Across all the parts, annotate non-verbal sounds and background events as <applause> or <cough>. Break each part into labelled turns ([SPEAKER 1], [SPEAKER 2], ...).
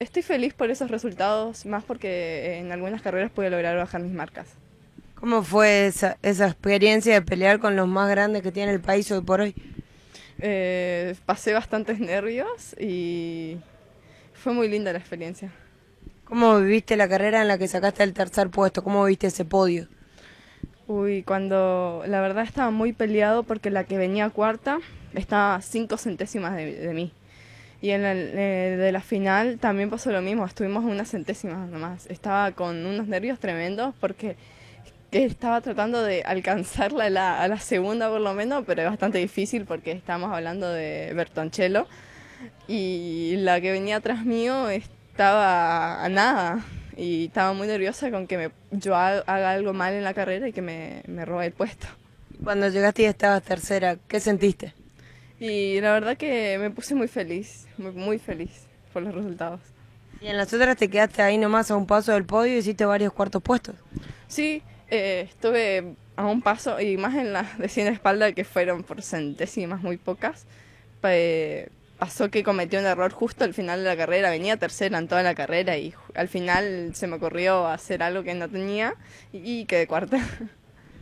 [SPEAKER 1] Estoy feliz por esos resultados, más porque en algunas carreras pude lograr bajar mis marcas.
[SPEAKER 2] ¿Cómo fue esa, experiencia de pelear con los más grandes que tiene el país hoy por hoy?
[SPEAKER 1] Eh, pasé bastantes nervios y fue muy linda la experiencia.
[SPEAKER 2] ¿Cómo viviste la carrera en la que sacaste el tercer puesto? ¿Cómo viste ese podio?
[SPEAKER 1] Uy, cuando la verdad estaba muy peleado porque la que
[SPEAKER 2] venía cuarta
[SPEAKER 1] estaba cinco centésimas de mí. Y en eh, de la final también pasó lo mismo, estuvimos unas centésimas nomás. Estaba con unos nervios tremendos porque estaba tratando de alcanzarla a la segunda por lo menos, pero es bastante difícil porque estamos hablando de Bertoncello y la que venía atrás mío estaba a nada y estaba muy nerviosa con que me, yo haga algo mal
[SPEAKER 2] en la carrera y que me, me robe el puesto. Cuando llegaste y estabas tercera, ¿qué sentiste?
[SPEAKER 1] Y la verdad que me puse muy feliz, muy, muy feliz por los resultados.
[SPEAKER 2] Y en las otras te quedaste ahí nomás a un paso del podio y hiciste varios cuartos puestos.
[SPEAKER 1] Sí, eh, estuve a un paso y más en las de 100 espalda que fueron por centésimas muy pocas. Eh, pasó que cometí un error justo al final de la carrera, venía tercera en toda la carrera y al final se me ocurrió hacer algo que no tenía y, y quedé
[SPEAKER 2] cuarta. <laughs>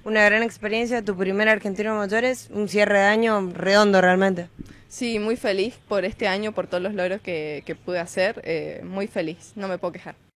[SPEAKER 2] una gran experiencia, tu primer Argentino mayores un cierre de año redondo realmente.
[SPEAKER 1] Sí, muy feliz por este año, por todos los logros
[SPEAKER 2] que, pude hacer, eh,
[SPEAKER 1] muy feliz, no me puedo quejar.